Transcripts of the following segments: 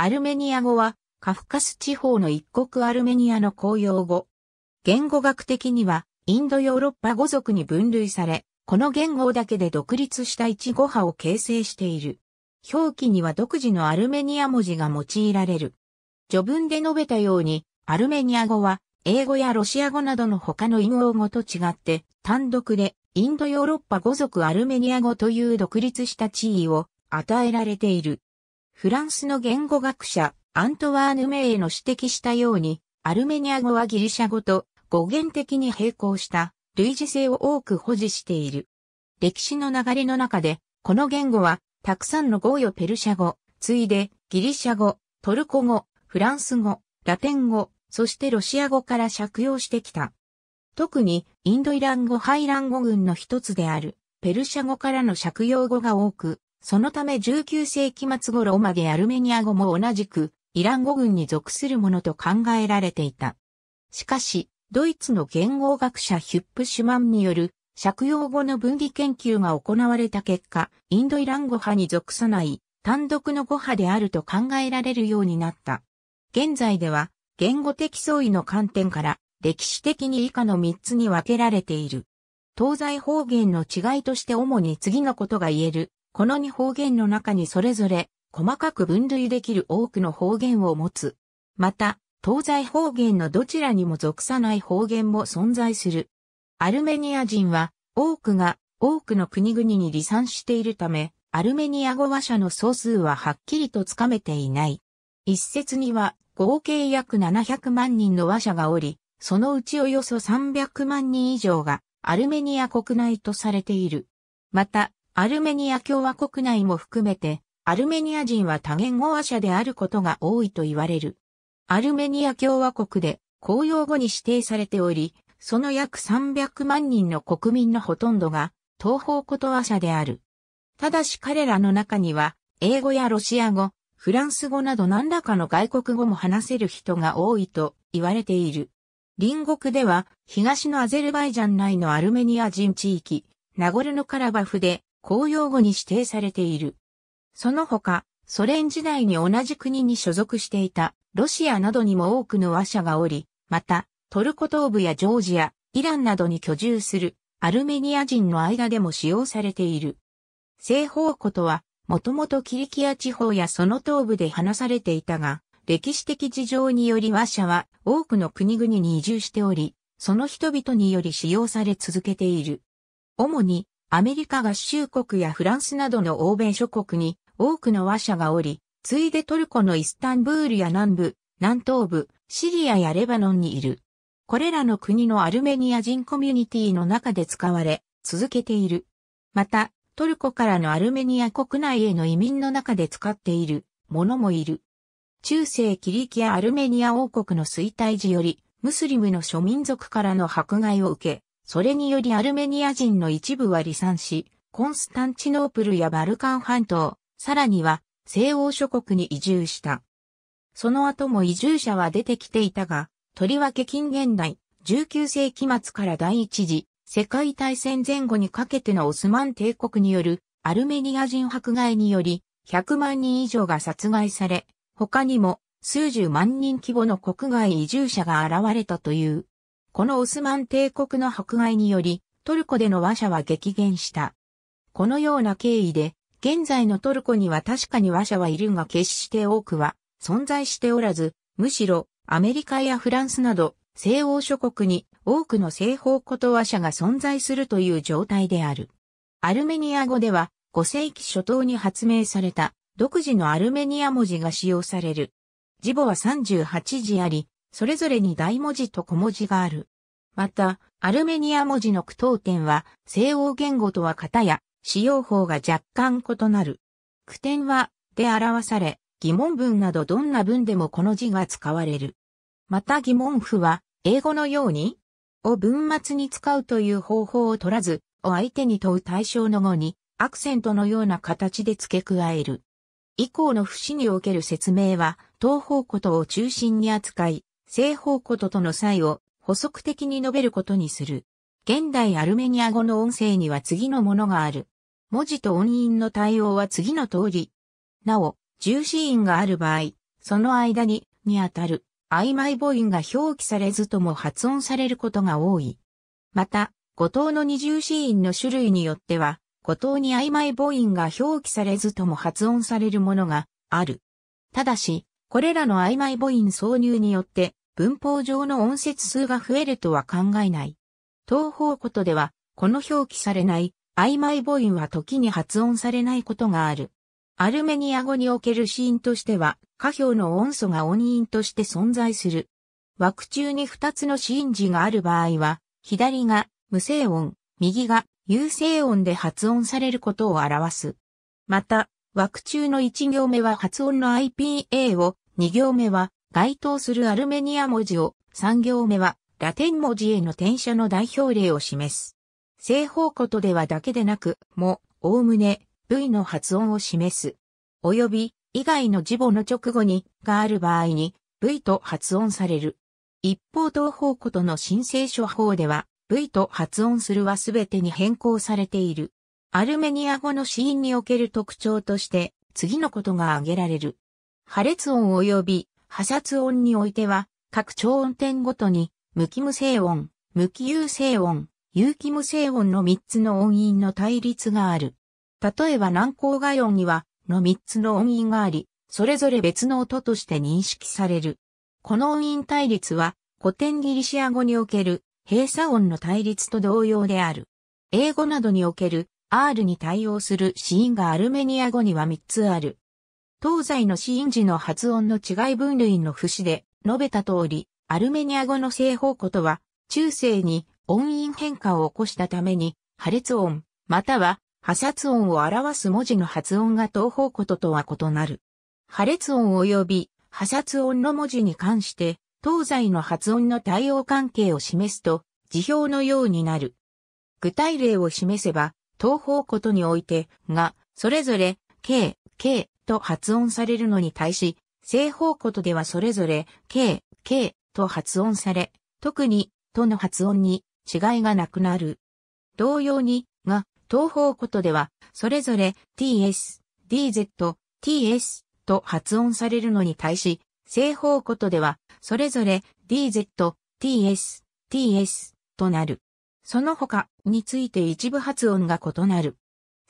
アルメニア語は、カフカス地方の一国アルメニアの公用語。言語学的には、インドヨーロッパ語族に分類され、この言語だけで独立した一語派を形成している。表記には独自のアルメニア文字が用いられる。序文で述べたように、アルメニア語は、英語やロシア語などの他の印欧語と違って、単独で、インドヨーロッパ語族アルメニア語という独立した地位を与えられている。フランスの言語学者、アントワーヌ・メイの指摘したように、アルメニア語はギリシャ語と語源的に並行した類似性を多く保持している。歴史の流れの中で、この言語は、たくさんの語彙ペルシャ語、ついで、ギリシャ語、トルコ語、フランス語、ラテン語、そしてロシア語から借用してきた。特に、インドイラン語ハイラン語群の一つである、ペルシャ語からの借用語が多く、そのため19世紀末頃マゲアルメニア語も同じくイラン語群に属するものと考えられていた。しかし、ドイツの言語学者ヒュップシュマンによる借用語の分離研究が行われた結果、インドイラン語派に属さない単独の語派であると考えられるようになった。現在では言語的相違の観点から歴史的に以下の3つに分けられている。東西方言の違いとして主に次のことが言える。この2方言の中にそれぞれ細かく分類できる多くの方言を持つ。また、東西方言のどちらにも属さない方言も存在する。アルメニア人は多くが多くの国々に離散しているため、アルメニア語話者の総数ははっきりとつかめていない。一説には合計約700万人の話者がおり、そのうちおよそ300万人以上がアルメニア国内とされている。また、アルメニア共和国内も含めて、アルメニア人は多言語話者であることが多いと言われる。アルメニア共和国で公用語に指定されており、その約300万人の国民のほとんどが東方こと話者である。ただし彼らの中には、英語やロシア語、フランス語など何らかの外国語も話せる人が多いと言われている。隣国では、東のアゼルバイジャン内のアルメニア人地域、ナゴルノカラバフで公用語に指定されている。その他、ソ連時代に同じ国に所属していたロシアなどにも多くの和者がおり、また、トルコ東部やジョージア、イランなどに居住するアルメニア人の間でも使用されている。西方語とは、もともとキリキア地方やその東部で話されていたが、歴史的事情により和社は多くの国々に移住しており、その人々により使用され続けている。主にアメリカ合衆国やフランスなどの欧米諸国に多くの和社がおり、ついでトルコのイスタンブールや南部、南東部、シリアやレバノンにいる。これらの国のアルメニア人コミュニティの中で使われ、続けている。また、トルコからのアルメニア国内への移民の中で使っている、ものもいる。中世キリキアアルメニア王国の衰退時より、ムスリムの諸民族からの迫害を受け、それによりアルメニア人の一部は離散し、コンスタンチノープルやバルカン半島、さらには西欧諸国に移住した。その後も移住者は出てきていたが、とりわけ近現代、19世紀末から第一次世界大戦前後にかけてのオスマン帝国によるアルメニア人迫害により100万人以上が殺害され、他にも数十万人規模の国外移住者が現れたという。このオスマン帝国の迫害により、トルコでの話者は激減した。このような経緯で、現在のトルコには確かに話者はいるが決して多くは存在しておらず、むしろアメリカやフランスなど西欧諸国に多くの西方こと話者が存在するという状態である。アルメニア語では5世紀初頭に発明された独自のアルメニア文字が使用される。字母は38字あり、それぞれに大文字と小文字がある。また、アルメニア文字の句読点は、西欧言語とは型や、使用法が若干異なる。句点は、で表され、疑問文などどんな文でもこの字が使われる。また疑問符は、英語のように、を文末に使うという方法を取らず、を相手に問う対象の語に、アクセントのような形で付け加える。以降の節における説明は、東方ことを中心に扱い、正方こととの際を補足的に述べることにする。現代アルメニア語の音声には次のものがある。文字と音韻の対応は次の通り。なお、重子音がある場合、その間に、にあたる、曖昧母音が表記されずとも発音されることが多い。また、五島の二重子音の種類によっては、五島に曖昧母音が表記されずとも発音されるものがある。ただし、これらの曖昧母音挿入によって、文法上の音節数が増えるとは考えない。東方ことでは、この表記されない曖昧母音は時に発音されないことがある。アルメニア語における子音としては、歌表の音素が音韻として存在する。枠中に2つの子音字がある場合は、左が無声音、右が有声音で発音されることを表す。また、枠中の1行目は発音の IPA を、2行目は該当するアルメニア文字を、3行目は、ラテン文字への転写の代表例を示す。正方ことではだけでなく、も、おおむね、V の発音を示す。および、以外の字母の直後に、がある場合に、V と発音される。一方同方ことの申請書法では、V と発音するはすべてに変更されている。アルメニア語の死因における特徴として、次のことが挙げられる。破裂音及び破殺音においては、各超音点ごとに、無機無声音、無機有声音、有機無声音の3つの音韻の対立がある。例えば南高外音には、の3つの音韻があり、それぞれ別の音として認識される。この音韻対立は、古典ギリシア語における閉鎖音の対立と同様である。英語などにおける R に対応する子音がアルメニア語には3つある。東西の子ン字の発音の違い分類の節で述べた通り、アルメニア語の正方ことは、中世に音韻変化を起こしたために、破裂音、または破殺音を表す文字の発音が東方こととは異なる。破裂音及び破殺音の文字に関して、東西の発音の対応関係を示すと、辞表のようになる。具体例を示せば、東方ことにおいて、が、それぞれ、k、k、と発音されるのに対し、正方ことではそれぞれ、K、K と発音され、特に、との発音に違いがなくなる。同様に、が、東方ことでは、それぞれ、ts、dz、ts と発音されるのに対し、正方ことでは、それぞれ、dz、ts、ts となる。その他について一部発音が異なる。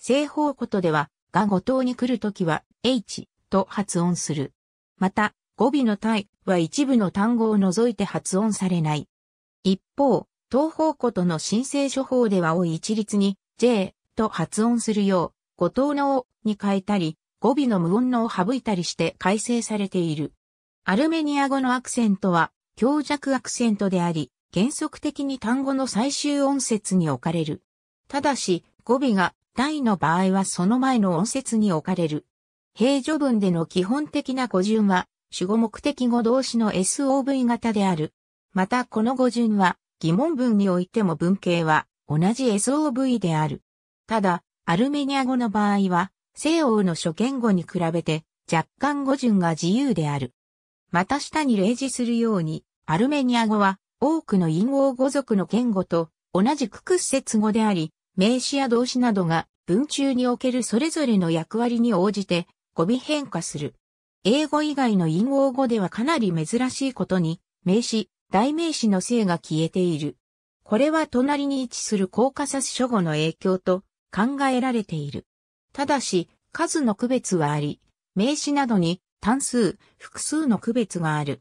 正方ことでは、が後頭に来るときは、h と発音する。また、語尾の体は一部の単語を除いて発音されない。一方、東方ことの申請処方では多い一律に j と発音するよう、語頭のに変えたり、語尾の無音のを省いたりして改正されている。アルメニア語のアクセントは強弱アクセントであり、原則的に単語の最終音節に置かれる。ただし、語尾が大の場合はその前の音節に置かれる。平序文での基本的な語順は、主語目的語動詞の SOV 型である。またこの語順は、疑問文においても文型は、同じ SOV である。ただ、アルメニア語の場合は、西欧の諸言語に比べて、若干語順が自由である。また下に例示するように、アルメニア語は、多くの陰語語族の言語と、同じく屈折語であり、名詞や動詞などが文中におけるそれぞれの役割に応じて語尾変化する。英語以外の陰語語ではかなり珍しいことに、名詞、代名詞の性が消えている。これは隣に位置するコーカサス諸語の影響と考えられている。ただし、数の区別はあり、名詞などに単数、複数の区別がある。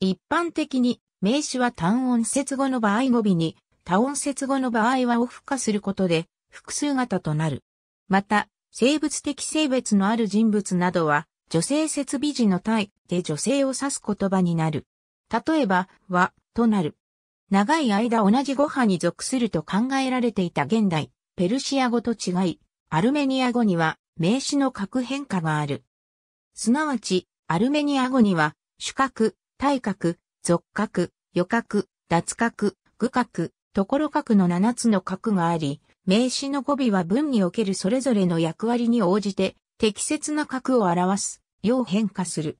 一般的に名詞は単音節語の場合語尾に、多音節語の場合はオフ化することで複数型となる。また、生物的性別のある人物などは、女性設備時の体で女性を指す言葉になる。例えば、は、となる。長い間同じ語派に属すると考えられていた現代、ペルシア語と違い、アルメニア語には名詞の核変化がある。すなわち、アルメニア語には、主格、体格、属格、予格、脱格、具格、ところ格の7つの格があり、名詞の語尾は文におけるそれぞれの役割に応じて適切な格を表す、よう変化する。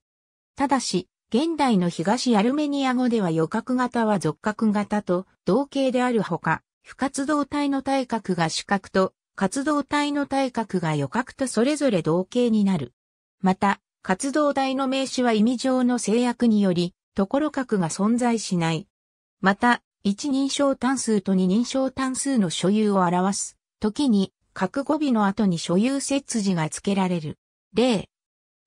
ただし、現代の東アルメニア語では予格型は属格型と同型であるほか、不活動体の体格が主格と活動体の体格が予格とそれぞれ同型になる。また、活動体の名詞は意味上の制約により、ところ格が存在しない。また、一認証単数と二認証単数の所有を表す。時に、格語尾の後に所有接字が付けられる。例、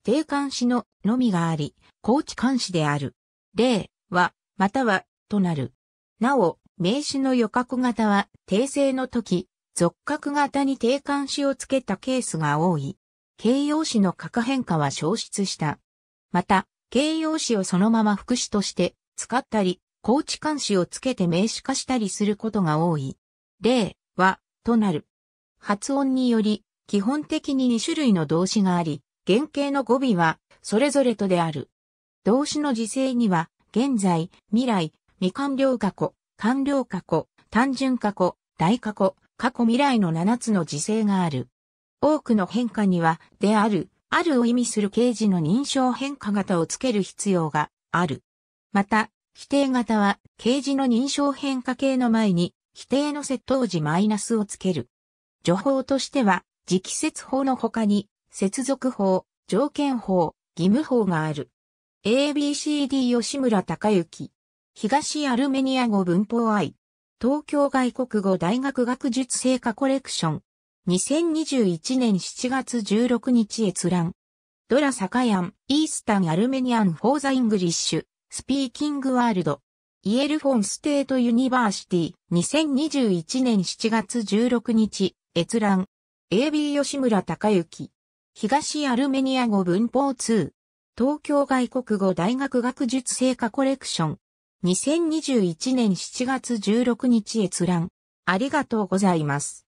定冠詞ののみがあり、高知冠詞である。例は、または、となる。なお、名詞の予格型は、訂正の時、俗格型に定冠詞を付けたケースが多い。形容詞の格変化は消失した。また、形容詞をそのまま副詞として使ったり、高知監視をつけて名詞化したりすることが多い。例は、となる。発音により、基本的に2種類の動詞があり、原型の語尾は、それぞれとである。動詞の時制には、現在、未来、未完了過去、完了過去、単純過去、大過去、過去未来の7つの時制がある。多くの変化には、である、あるを意味する形字の認証変化型をつける必要がある。また、否定型は、形字の認証変化形の前に、否定の接頭時マイナスをつける。助法としては、直接法の他に、接続法、条件法、義務法がある。ABCD 吉村隆之。東アルメニア語文法愛。東京外国語大学学術成果コレクション。2021年7月16日閲覧。ドラ・サカヤン、イースタン・アルメニアン・フォーザ・イングリッシュ。スピーキングワールド。イエルフォンステートユニバーシティ2021年7月16日閲覧 AB 吉村隆之東アルメニア語文法2東京外国語大学学術成果コレクション2021年7月16日閲覧ありがとうございます。